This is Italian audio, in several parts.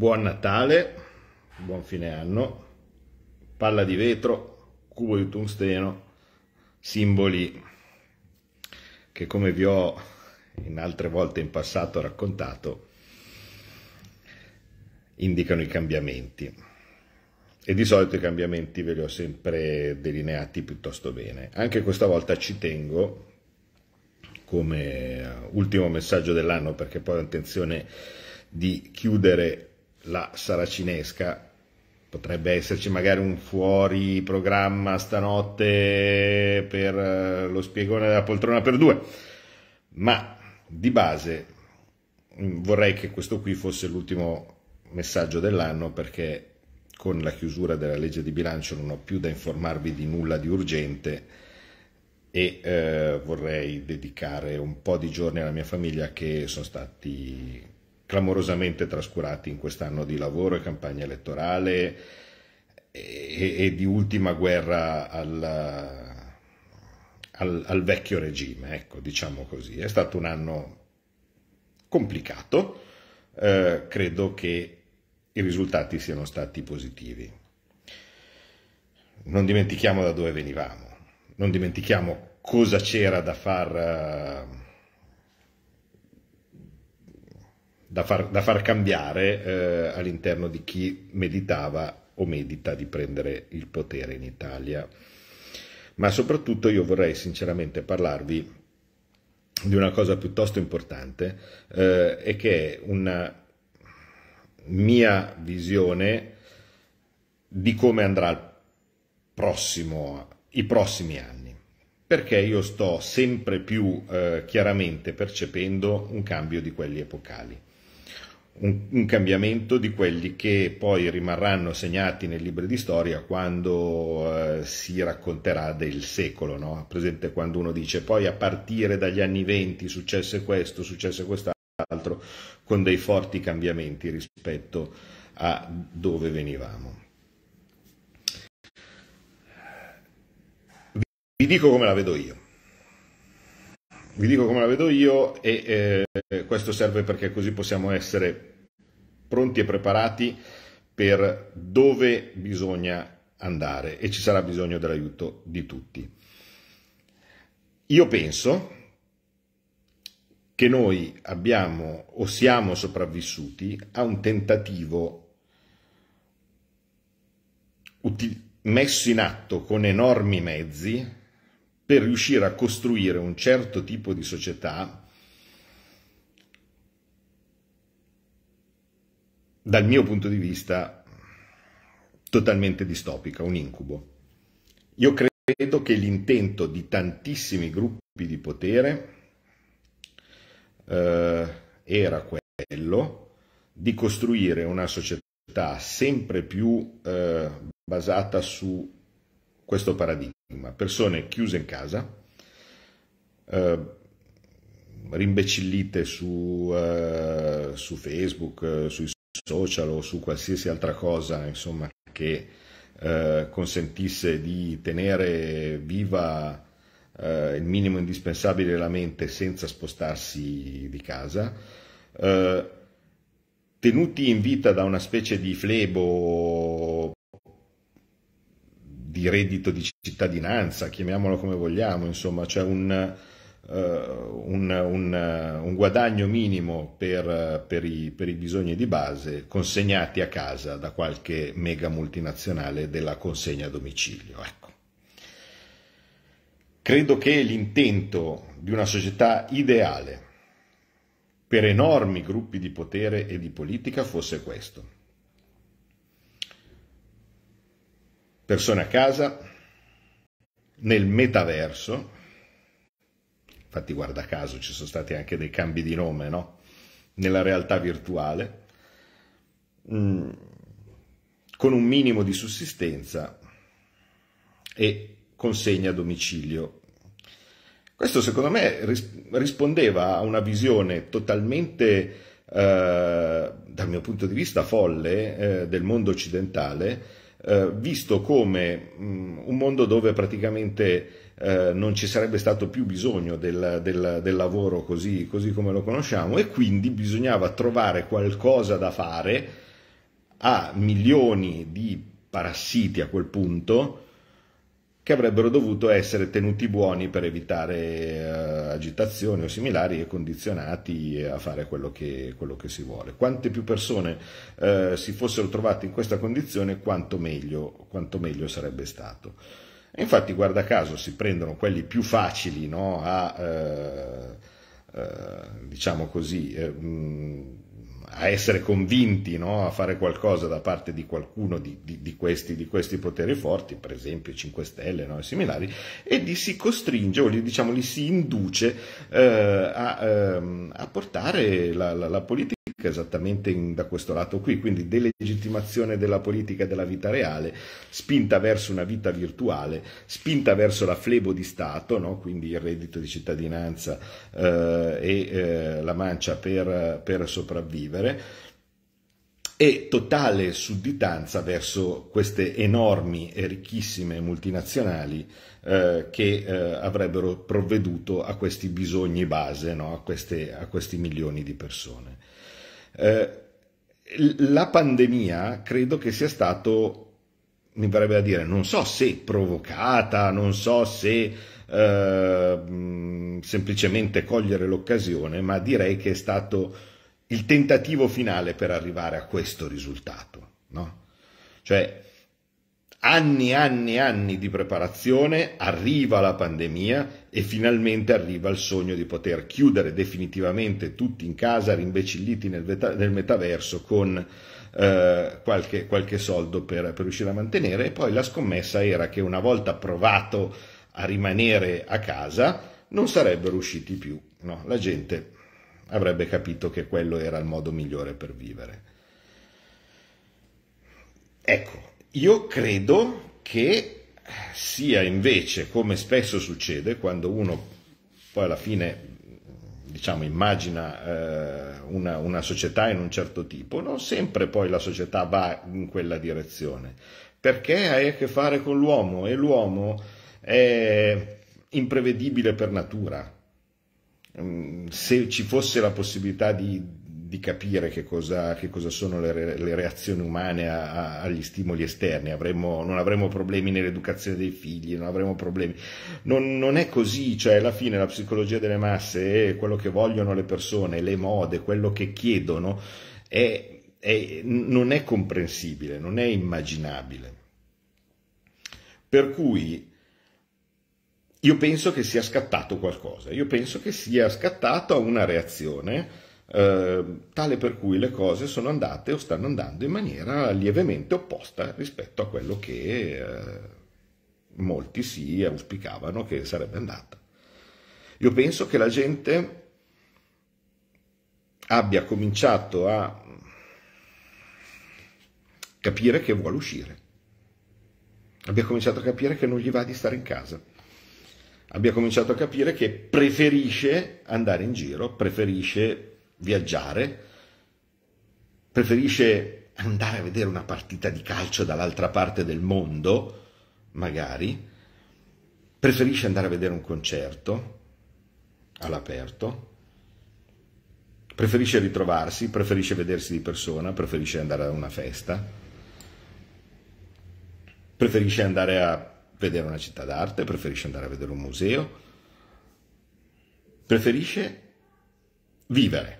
buon Natale, buon fine anno, palla di vetro, cubo di tungsteno, simboli che come vi ho in altre volte in passato raccontato indicano i cambiamenti e di solito i cambiamenti ve li ho sempre delineati piuttosto bene. Anche questa volta ci tengo come ultimo messaggio dell'anno perché poi ho intenzione di chiudere la saracinesca potrebbe esserci magari un fuori programma stanotte per eh, lo spiegone della poltrona per due, ma di base mm, vorrei che questo qui fosse l'ultimo messaggio dell'anno perché con la chiusura della legge di bilancio non ho più da informarvi di nulla di urgente e eh, vorrei dedicare un po' di giorni alla mia famiglia che sono stati clamorosamente trascurati in quest'anno di lavoro e campagna elettorale e, e di ultima guerra alla, al, al, vecchio regime, ecco, diciamo così. È stato un anno complicato, eh, credo che i risultati siano stati positivi. Non dimentichiamo da dove venivamo, non dimentichiamo cosa c'era da far eh, da far, da far cambiare eh, all'interno di chi meditava o medita di prendere il potere in Italia. Ma soprattutto io vorrei sinceramente parlarvi di una cosa piuttosto importante eh, e che è una mia visione di come andrà prossimo, i prossimi anni, perché io sto sempre più eh, chiaramente percependo un cambio di quelli epocali un, un, cambiamento di quelli che poi rimarranno segnati nei libri di storia quando eh, si racconterà del secolo, no? presente quando uno dice poi a partire dagli anni venti successe questo, successe quest'altro, con dei forti cambiamenti rispetto a dove venivamo. Vi dico come la vedo io vi dico come la vedo io e eh, questo serve perché così possiamo essere pronti e preparati per dove bisogna andare e ci sarà bisogno dell'aiuto di tutti. Io penso che noi abbiamo o siamo sopravvissuti a un tentativo messo in atto con enormi mezzi per riuscire a costruire un certo tipo di società dal mio punto di vista totalmente distopica, un incubo. Io credo che l'intento di tantissimi gruppi di potere eh, era quello di costruire una società sempre più eh, basata su questo paradigma persone chiuse in casa, eh, rimbecillite su, eh, su Facebook, eh, sui social o su qualsiasi altra cosa insomma, che eh, consentisse di tenere viva eh, il minimo indispensabile della mente senza spostarsi di casa tenuti in vita da una specie di flebo di reddito di cittadinanza, chiamiamolo come vogliamo, insomma, cioè un, uh, un, un, un guadagno minimo per, per, i, per, i, bisogni di base consegnati a casa da qualche mega multinazionale della consegna a domicilio. Ecco. Credo che l'intento di una società ideale per enormi gruppi di potere e di politica fosse questo persone a casa, nel metaverso, infatti guarda caso ci sono stati anche dei cambi di nome, no? Nella realtà virtuale, mm, con un minimo di sussistenza e consegna a domicilio. Questo secondo me rispondeva a una visione totalmente, eh, dal mio punto di vista, folle eh, del mondo occidentale, eh, visto come mh, mm, un mondo dove praticamente eh, non ci sarebbe stato più bisogno del, del, del lavoro così, così, come lo conosciamo e quindi bisognava trovare qualcosa da fare a milioni di parassiti a quel punto che avrebbero dovuto essere tenuti buoni per evitare uh, agitazioni o similari e condizionati a fare quello che, quello che si vuole. Quante più persone uh, si fossero trovate in questa condizione, quanto meglio, quanto meglio sarebbe stato. E infatti, guarda caso, si prendono quelli più facili no, a, uh, diciamo così, mh, a essere convinti no? a fare qualcosa da parte di qualcuno di, di, di, questi, di questi, poteri forti, per esempio 5 Stelle no? e similari, e li si costringe o li, diciamo, li si induce eh, a, ehm, a, portare la, la, la politica esattamente in, da questo lato qui, quindi delegittimazione della politica e della vita reale, spinta verso una vita virtuale, spinta verso la flebo di Stato, no? quindi il reddito di cittadinanza eh, e eh, la mancia per, per sopravvivere e totale sudditanza verso queste enormi e ricchissime multinazionali eh, che eh, avrebbero provveduto a questi bisogni base, no? a, queste, a questi milioni di persone. Eh, la pandemia credo che sia stato, mi verrebbe da dire, non so se provocata, non so se eh, semplicemente cogliere l'occasione, ma direi che è stato il tentativo finale per arrivare a questo risultato. No? Cioè, anni, e anni, e anni di preparazione, arriva la pandemia e finalmente arriva il sogno di poter chiudere definitivamente tutti in casa, rimbecilliti nel, veta- nel metaverso con eh, qualche, qualche, soldo per, per riuscire a mantenere. E poi la scommessa era che una volta provato a rimanere a casa non sarebbero usciti più. No, la gente avrebbe capito che quello era il modo migliore per vivere. Ecco, io credo che sia invece, come spesso succede, quando uno poi alla fine diciamo, immagina eh, una, una, società in un certo tipo, non sempre poi la società va in quella direzione, perché hai a che fare con l'uomo e l'uomo è imprevedibile per natura. Mm, se ci fosse la possibilità di, di capire che cosa, che cosa sono le, le, reazioni umane a, a, agli stimoli esterni, avremo, non avremo problemi nell'educazione dei figli, non avremo problemi. Non, non, è così, cioè alla fine la psicologia delle masse è quello che vogliono le persone, le mode, quello che chiedono, è, è, non è comprensibile, non è immaginabile. Per cui io penso che sia scattato qualcosa, io penso che sia scattata una reazione Ehm, tale per cui le cose sono andate o stanno andando in maniera lievemente opposta rispetto a quello che eh, molti si auspicavano che sarebbe andata. Io penso che la gente abbia cominciato a capire che vuole uscire, abbia cominciato a capire che non gli va di stare in casa, abbia cominciato a capire che preferisce andare in giro, preferisce viaggiare, preferisce andare a vedere una partita di calcio dall'altra parte del mondo, magari, preferisce andare a vedere un concerto all'aperto, preferisce ritrovarsi, preferisce vedersi di persona, preferisce andare a una festa, preferisce andare a vedere una città d'arte, preferisce andare a vedere un museo, preferisce vivere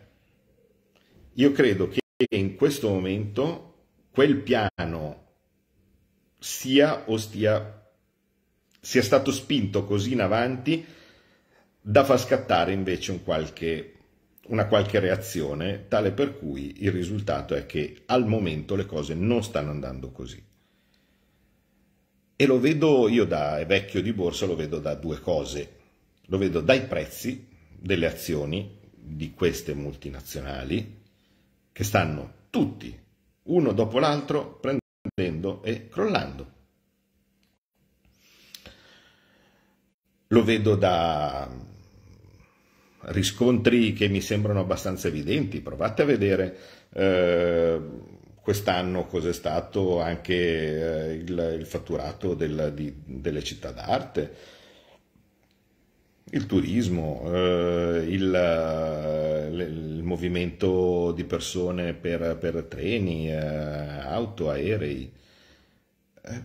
io credo che in questo momento quel piano sia o stia, sia stato spinto così in avanti da far scattare invece un qualche, una qualche reazione, tale per cui il risultato è che al momento le cose non stanno andando così. E lo vedo io da vecchio di borsa, lo vedo da due cose. Lo vedo dai prezzi delle azioni di queste multinazionali, che stanno tutti, uno dopo l'altro, prendendo e crollando. Lo vedo da riscontri che mi sembrano abbastanza evidenti, provate a vedere eh, quest'anno cos'è stato anche eh, il, il, fatturato del, di, delle città d'arte, il turismo, eh, il, eh, il, movimento di persone per, per treni, eh, auto, aerei, eh,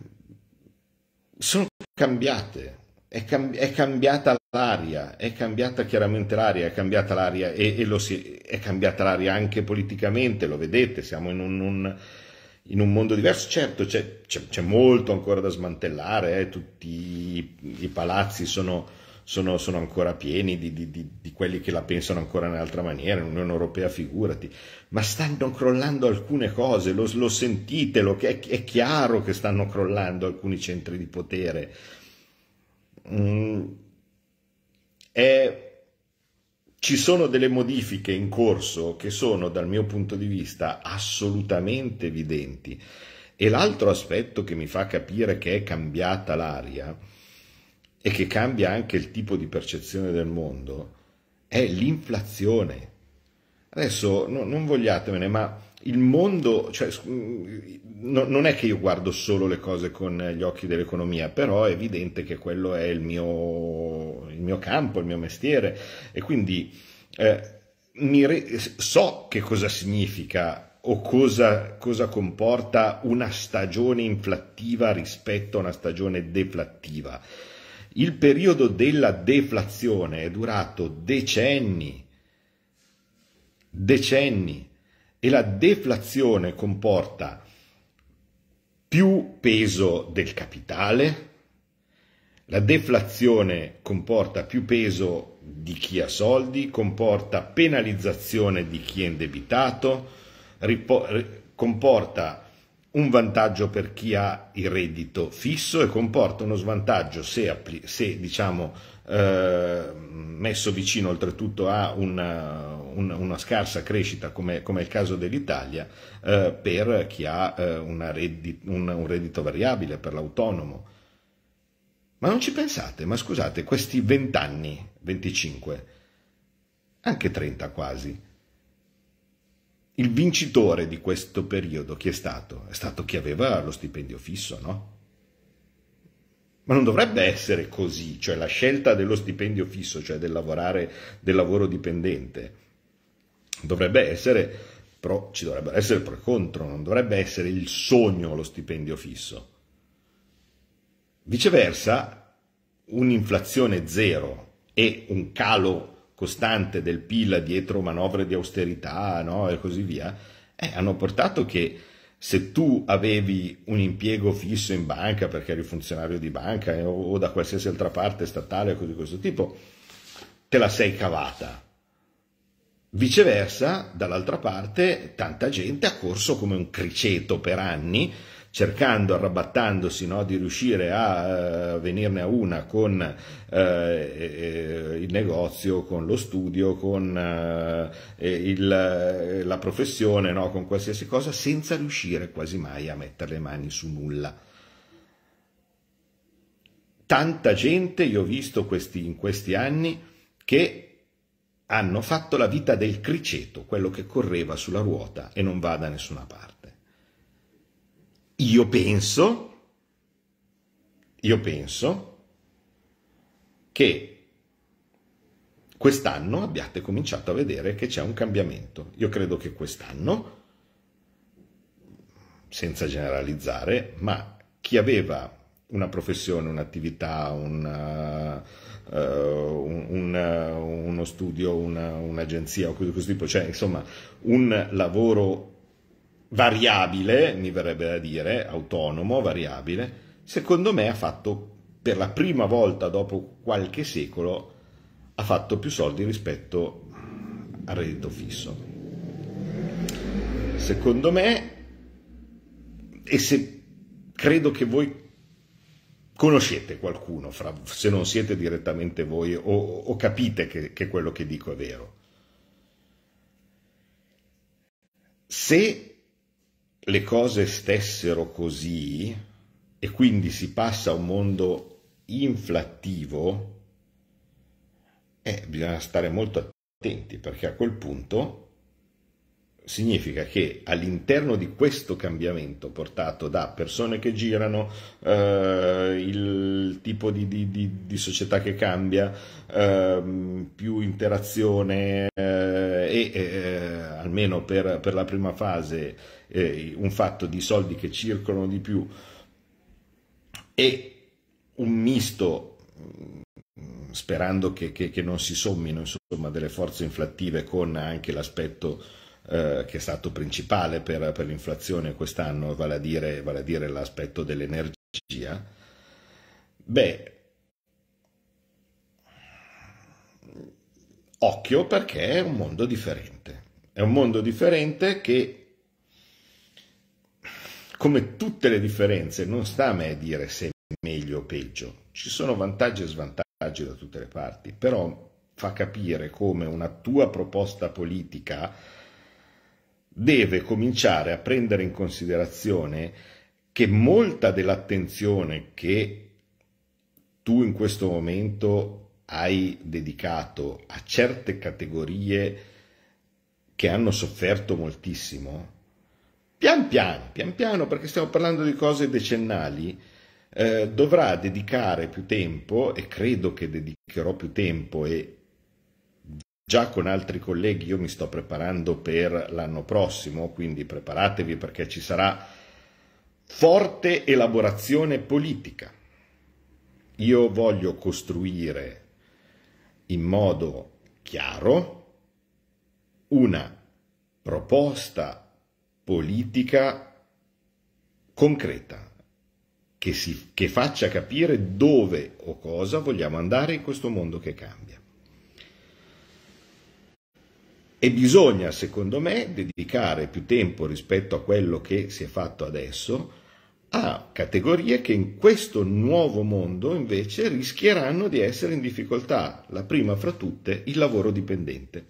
sono cambiate, è, cam- è, cambiata l'aria, è cambiata chiaramente l'aria, è cambiata l'aria e, e si, è cambiata l'aria anche politicamente, lo vedete, siamo in un, un in un mondo diverso, certo c'è, c'è, c'è molto ancora da smantellare, eh, tutti i, i palazzi sono sono, sono ancora pieni di, di, di, di, quelli che la pensano ancora in un'altra maniera, in Unione Europea figurati, ma stanno crollando alcune cose, lo, lo sentite, lo, è, è, chiaro che stanno crollando alcuni centri di potere. Mm, è, ci sono delle modifiche in corso che sono, dal mio punto di vista, assolutamente evidenti. E l'altro aspetto che mi fa capire che è cambiata l'aria e che cambia anche il tipo di percezione del mondo è l'inflazione. Adesso no, non vogliatemene, ma il mondo, cioè, mm, no, non è che io guardo solo le cose con gli occhi dell'economia, però è evidente che quello è il mio, il mio campo, il mio mestiere e quindi eh, re, so che cosa significa o cosa, cosa comporta una stagione inflattiva rispetto a una stagione deflattiva il periodo della deflazione è durato decenni, decenni, e la deflazione comporta più peso del capitale, la deflazione comporta più peso di chi ha soldi, comporta penalizzazione di chi è indebitato, comporta un vantaggio per chi ha il reddito fisso e comporta uno svantaggio se, se diciamo, eh, messo vicino oltretutto a una, una, una scarsa crescita come, come, è il caso dell'Italia eh, per chi ha eh, reddit, un, un reddito variabile, per l'autonomo. Ma non ci pensate, ma scusate, questi 20 anni, 25, anche 30 quasi, il vincitore di questo periodo chi è stato? È stato chi aveva lo stipendio fisso, no? Ma non dovrebbe essere così, cioè la scelta dello stipendio fisso, cioè del lavorare del lavoro dipendente, dovrebbe essere, però ci dovrebbero essere pro e contro, non dovrebbe essere il sogno lo stipendio fisso. Viceversa, un'inflazione zero e un calo costante del PIL dietro manovre di austerità no? e così via, eh, hanno portato che se tu avevi un impiego fisso in banca perché eri funzionario di banca eh, o da qualsiasi altra parte statale o di questo tipo, te la sei cavata. Viceversa, dall'altra parte, tanta gente ha corso come un criceto per anni cercando, arrabattandosi no, di riuscire a uh, venirne a una con eh, eh, il negozio, con lo studio, con uh, il, la professione, no, con qualsiasi cosa, senza riuscire quasi mai a mettere le mani su nulla. Tanta gente, io ho visto questi, in questi anni, che hanno fatto la vita del criceto, quello che correva sulla ruota e non va da nessuna parte io penso, io penso che quest'anno abbiate cominciato a vedere che c'è un cambiamento. Io credo che quest'anno, senza generalizzare, ma chi aveva una professione, un'attività, una, uh, eh, eh, un, un, uno studio, una, un'agenzia o cose di questo tipo, cioè insomma un lavoro variabile, mi verrebbe da dire, autonomo, variabile, secondo me ha fatto per la prima volta dopo qualche secolo ha fatto più soldi rispetto al reddito fisso. Secondo me, e se credo che voi conoscete qualcuno, fra, se non siete direttamente voi o, o capite che, che quello che dico è vero, se le cose stessero così e quindi si passa a un mondo inflattivo, eh, bisogna stare molto attenti perché a quel punto significa che all'interno di questo cambiamento portato da persone che girano, eh, il tipo di, di, di, di, società che cambia, eh, più interazione, eh, e eh, almeno per, per, la prima fase eh, un fatto di soldi che circolano di più e un misto mm, sperando che, che, che non si sommino insomma, delle forze inflattive con anche l'aspetto eh, che è stato principale per, per l'inflazione quest'anno, vale a dire, vale a dire l'aspetto dell'energia, beh, occhio perché è un mondo differente. È un mondo differente che come tutte le differenze, non sta a me dire se è meglio o peggio. Ci sono vantaggi e svantaggi da tutte le parti, però fa capire come una tua proposta politica deve cominciare a prendere in considerazione che molta dell'attenzione che tu in questo momento hai dedicato a certe categorie che hanno sofferto moltissimo, pian piano, pian piano, perché stiamo parlando di cose decennali, eh, dovrà dedicare più tempo e credo che dedicherò più tempo e già con altri colleghi io mi sto preparando per l'anno prossimo, quindi preparatevi perché ci sarà forte elaborazione politica. Io voglio costruire in modo chiaro una proposta politica concreta che, si, che, faccia capire dove o cosa vogliamo andare in questo mondo che cambia. E bisogna, secondo me, dedicare più tempo rispetto a quello che si è fatto adesso a categorie che in questo nuovo mondo invece rischieranno di essere in difficoltà, la prima fra tutte il lavoro dipendente.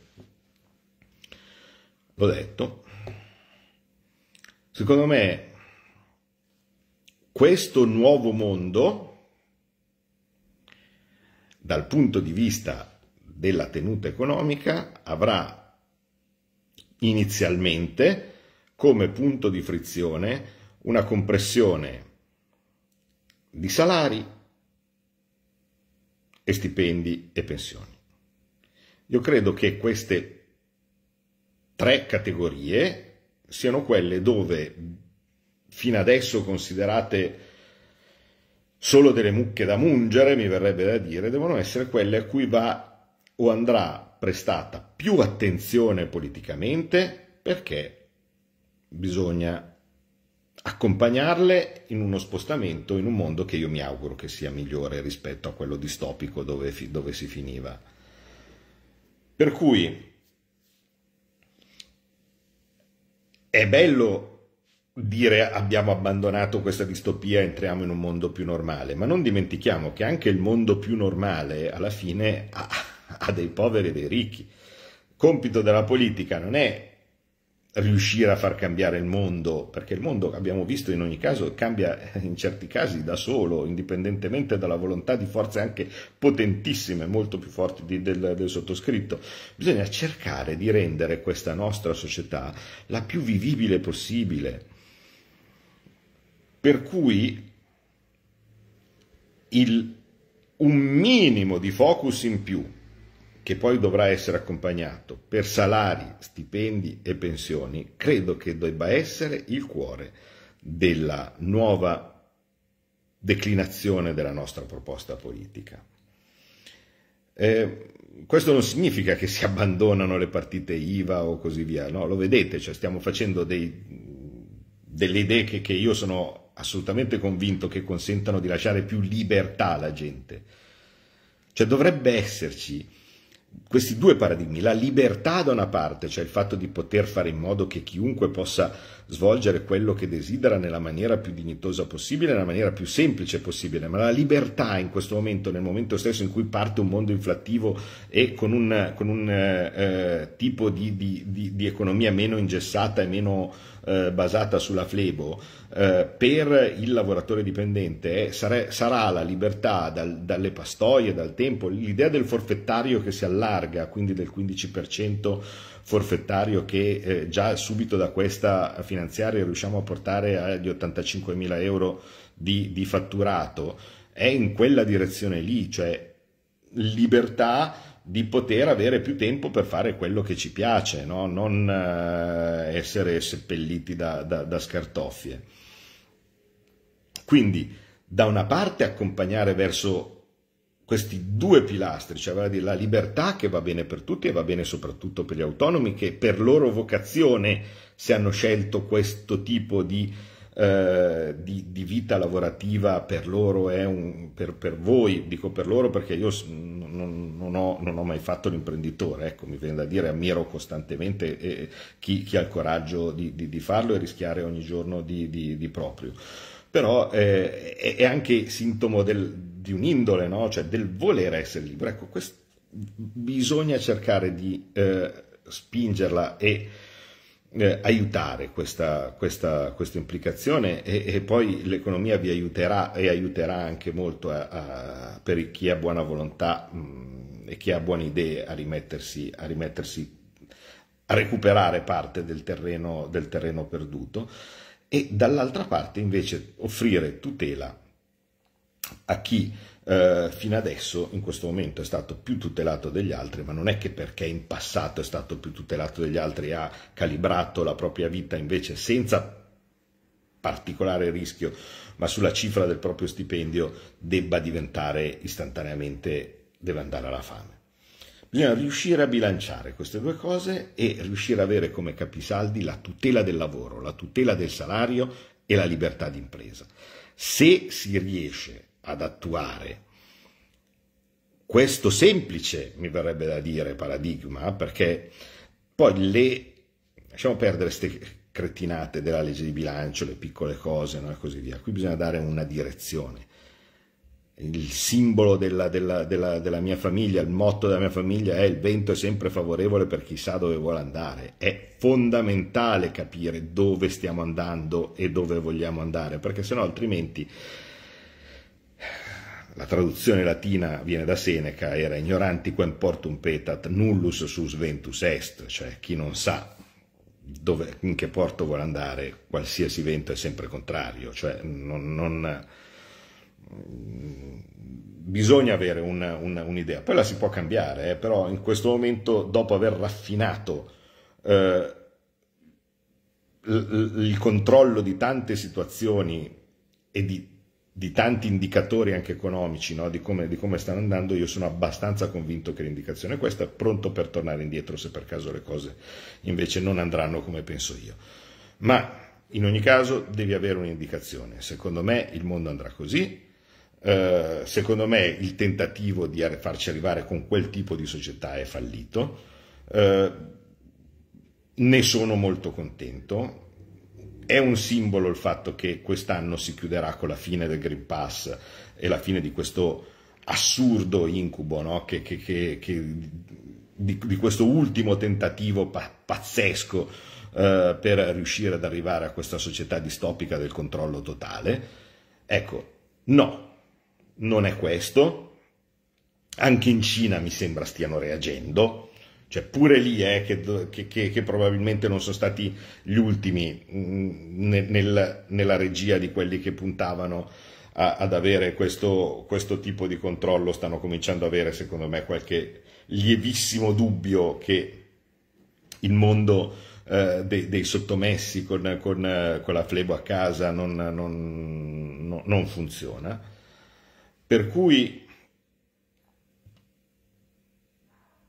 L'ho detto. Secondo me questo nuovo mondo, dal punto di vista della tenuta economica, avrà inizialmente come punto di frizione una compressione di salari e stipendi e pensioni. Io credo che queste tre categorie siano quelle dove fino adesso considerate solo delle mucche da mungere, mi verrebbe da dire, devono essere quelle a cui va o andrà prestata più attenzione politicamente perché bisogna accompagnarle in uno spostamento in un mondo che io mi auguro che sia migliore rispetto a quello distopico dove, dove si finiva. Per cui è bello dire abbiamo abbandonato questa distopia e entriamo in un mondo più normale, ma non dimentichiamo che anche il mondo più normale alla fine ha, ha dei poveri e dei ricchi. Il compito della politica non è riuscire a far cambiare il mondo, perché il mondo abbiamo visto in ogni caso cambia in certi casi da solo, indipendentemente dalla volontà di forze anche potentissime, molto più forti di, del, del sottoscritto. Bisogna cercare di rendere questa nostra società la più vivibile possibile. Per cui il, un minimo di focus in più che poi dovrà essere accompagnato per salari, stipendi e pensioni, credo che debba essere il cuore della nuova declinazione della nostra proposta politica. Eh, questo non significa che si abbandonano le partite IVA o così via, no, lo vedete, cioè stiamo facendo dei, delle idee che, che io sono assolutamente convinto che consentano di lasciare più libertà alla gente. Cioè dovrebbe esserci questi due paradigmi, la libertà da una parte, cioè il fatto di poter fare in modo che chiunque possa svolgere quello che desidera nella maniera più dignitosa possibile, nella maniera più semplice possibile, ma la libertà in questo momento, nel momento stesso in cui parte un mondo inflattivo e con un, con un eh, eh tipo di, di, di, di, economia meno ingessata e meno eh, basata sulla flebo, eh, per il lavoratore dipendente eh, sarà la libertà dal, dalle pastoie, dal tempo, l'idea del forfettario che si allarga, quindi del 15% forfettario che già subito da questa finanziaria riusciamo a portare agli 85 mila euro di, di fatturato, è in quella direzione lì, cioè libertà di poter avere più tempo per fare quello che ci piace, no? non eh, essere seppelliti da, da, da scartoffie. Quindi, da una parte accompagnare verso questi due pilastri, cioè la libertà che va bene per tutti e va bene soprattutto per gli autonomi che per loro vocazione, se hanno scelto questo tipo di eh, di, di, vita lavorativa per loro è un, per, per voi, dico per loro perché io non, non, ho, non ho, mai fatto l'imprenditore, ecco, mi viene da dire, ammiro costantemente eh, chi, chi, ha il coraggio di, di, di, farlo e rischiare ogni giorno di, proprio. Però eh, è, anche sintomo del, di un'indole, no? cioè del volere essere libero. Ecco, quest, bisogna cercare di eh, spingerla e eh, aiutare questa, questa, questa implicazione e, e, poi l'economia vi aiuterà e aiuterà anche molto a, a, per chi ha buona volontà mh, mm, e chi ha buone idee a rimettersi, a rimettersi, a recuperare parte del terreno, del terreno perduto e dall'altra parte invece offrire tutela a chi eh, fino adesso in questo momento è stato più tutelato degli altri, ma non è che perché in passato è stato più tutelato degli altri ha calibrato la propria vita invece senza particolare rischio, ma sulla cifra del proprio stipendio debba diventare istantaneamente, deve andare alla fame. Bisogna riuscire a bilanciare queste due cose e riuscire ad avere come capisaldi la tutela del lavoro, la tutela del salario e la libertà d'impresa. Se si riesce ad attuare questo semplice, mi verrebbe da dire, paradigma, perché poi le, lasciamo perdere queste cretinate della legge di bilancio, le piccole cose no? e così via, qui bisogna dare una direzione. Il simbolo della, della, della, della mia famiglia, il motto della mia famiglia è il vento è sempre favorevole per chi sa dove vuole andare. È fondamentale capire dove stiamo andando e dove vogliamo andare, perché sennò altrimenti la traduzione latina viene da Seneca, era ignoranti quem portum petat nullus sus ventus est, cioè chi non sa dove, in che porto vuole andare, qualsiasi vento è sempre contrario, cioè non, non, mm, bisogna avere una, una, un'idea, poi la si può cambiare, eh, però in questo momento dopo aver raffinato eh, il controllo di tante situazioni e di di tanti indicatori anche economici no? di, come, di, come, stanno andando, io sono abbastanza convinto che l'indicazione è questa, pronto per tornare indietro se per caso le cose invece non andranno come penso io. Ma in ogni caso devi avere un'indicazione, secondo me il mondo andrà così, eh, secondo me il tentativo di farci arrivare con quel tipo di società è fallito, eh, ne sono molto contento, è un simbolo il fatto che quest'anno si chiuderà con la fine del Green Pass e la fine di questo assurdo incubo, no? che, che, che, di, di, questo ultimo tentativo pa- pazzesco eh, per riuscire ad arrivare a questa società distopica del controllo totale. Ecco, no, non è questo. Anche in Cina mi sembra stiano reagendo, cioè, pure lì eh, che, che, che, probabilmente non sono stati gli ultimi mh, mm, nel, nella regia di quelli che puntavano a, ad avere questo, questo, tipo di controllo, stanno cominciando ad avere, secondo me, qualche lievissimo dubbio che il mondo eh, dei, dei, sottomessi con, con, con, la flebo a casa non, non, non funziona. Per cui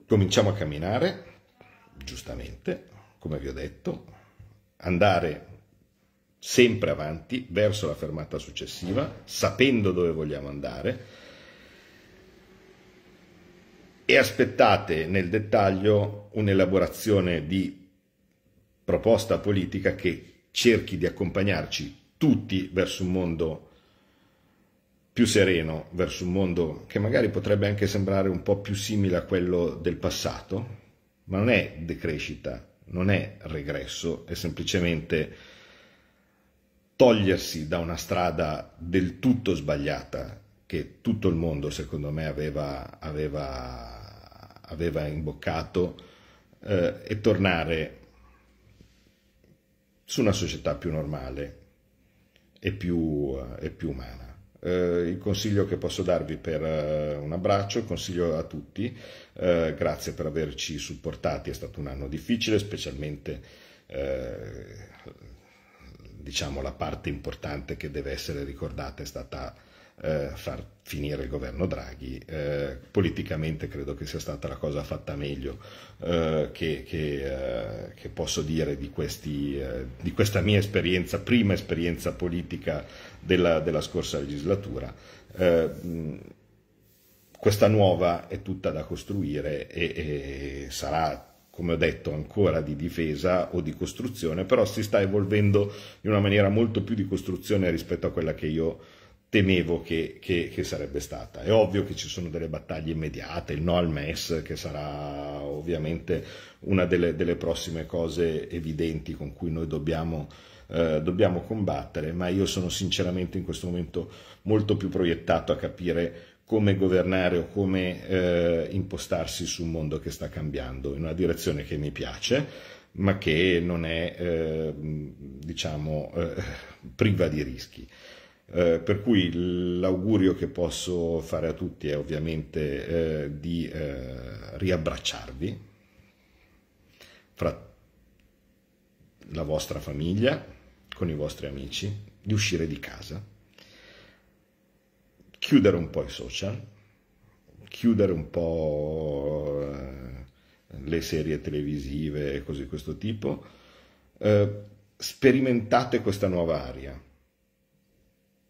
cominciamo a camminare, giustamente, come vi ho detto, andare sempre avanti verso la fermata successiva, sapendo dove vogliamo andare e aspettate nel dettaglio un'elaborazione di proposta politica che cerchi di accompagnarci tutti verso un mondo più sereno verso un mondo che magari potrebbe anche sembrare un po' più simile a quello del passato, ma non è decrescita, non è regresso, è semplicemente togliersi da una strada del tutto sbagliata che tutto il mondo secondo me aveva, aveva, aveva imboccato eh, e tornare su una società più normale e più, eh, e più umana eh, il consiglio che posso darvi per eh, un abbraccio, il consiglio a tutti, eh, grazie per averci supportati, è stato un anno difficile, specialmente eh, diciamo la parte importante che deve essere ricordata è stata eh, far finire il governo Draghi. Eh, politicamente credo che sia stata la cosa fatta meglio eh, che, che, eh, che, posso dire di, questi, eh, di, questa mia esperienza, prima esperienza politica della, della scorsa legislatura. Eh, questa nuova è tutta da costruire e, e sarà come ho detto, ancora di difesa o di costruzione, però si sta evolvendo in una maniera molto più di costruzione rispetto a quella che io temevo che, che, che, sarebbe stata. È ovvio che ci sono delle battaglie immediate, il no al MES che sarà ovviamente una delle, delle prossime cose evidenti con cui noi dobbiamo, eh, dobbiamo, combattere, ma io sono sinceramente in questo momento molto più proiettato a capire come governare o come eh, impostarsi su un mondo che sta cambiando in una direzione che mi piace ma che non è eh, diciamo eh, priva di rischi. Eh, per cui l'augurio che posso fare a tutti è ovviamente eh, di eh, riabbracciarvi fra la vostra famiglia, con i vostri amici, di uscire di casa, chiudere un po' i social, chiudere un po' eh, le serie televisive e cose di questo tipo, eh, sperimentate questa nuova aria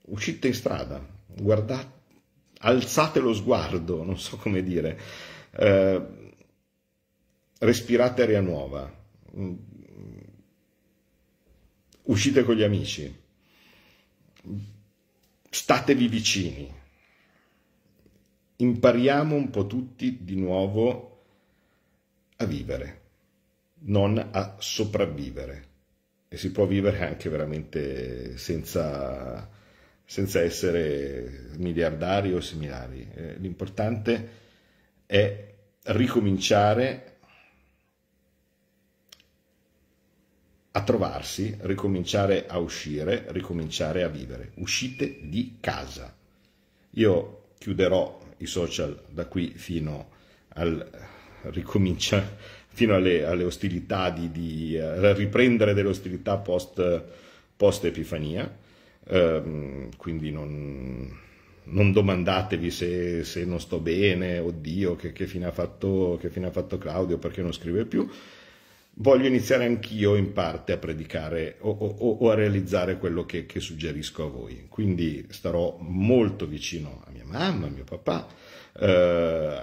uscite in strada, guardate, alzate lo sguardo, non so come dire, eh, respirate aria nuova, mm, uscite con gli amici, statevi vicini, impariamo un po' tutti di nuovo a vivere, non a sopravvivere. E si può vivere anche veramente senza senza essere miliardari o similari. Eh, l'importante è ricominciare a trovarsi, ricominciare a uscire, ricominciare a vivere. Uscite di casa. Io chiuderò i social da qui fino al ricomincia fino alle, alle ostilità di, di eh, riprendere delle ostilità post, post epifania eh, quindi non, non domandatevi se, se, non sto bene, oddio, che, che, fine fatto, che fine ha fatto Claudio, perché non scrive più. Voglio iniziare anch'io in parte a predicare o, o, o a realizzare quello che, che, suggerisco a voi. Quindi starò molto vicino a mia mamma, a mio papà, eh,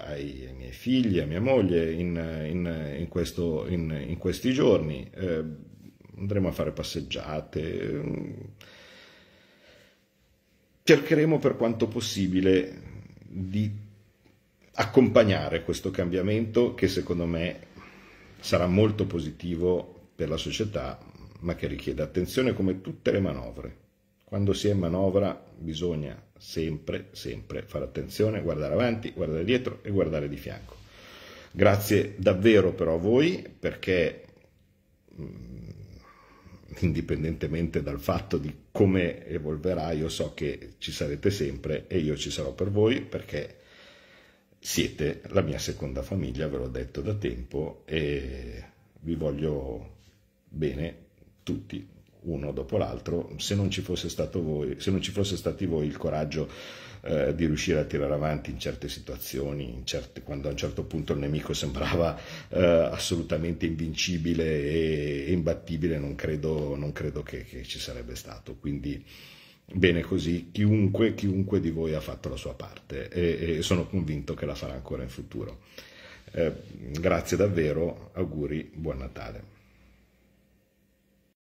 ai, ai, miei figli, a mia moglie in, in, in, questo, in questi giorni. Eh, andremo a fare passeggiate. Eh, cercheremo per quanto possibile di accompagnare questo cambiamento che secondo me sarà molto positivo per la società, ma che richiede attenzione come tutte le manovre. Quando si è in manovra bisogna sempre, sempre fare attenzione, guardare avanti, guardare dietro e guardare di fianco. Grazie davvero però a voi perché mm, indipendentemente dal fatto di come evolverà, io so che ci sarete sempre e io ci sarò per voi perché siete la mia seconda famiglia, ve l'ho detto da tempo e vi voglio bene tutti, uno dopo l'altro. Se non ci fosse stato voi, se non ci fosse stati voi il coraggio eh, di riuscire a tirare avanti in certe situazioni, in certe, quando a un certo punto il nemico sembrava eh, assolutamente invincibile e, e imbattibile, non credo, non credo che, che, ci sarebbe stato. Quindi bene così, chiunque, chiunque di voi ha fatto la sua parte e, e sono convinto che la farà ancora in futuro. Eh, grazie davvero, auguri, buon Natale.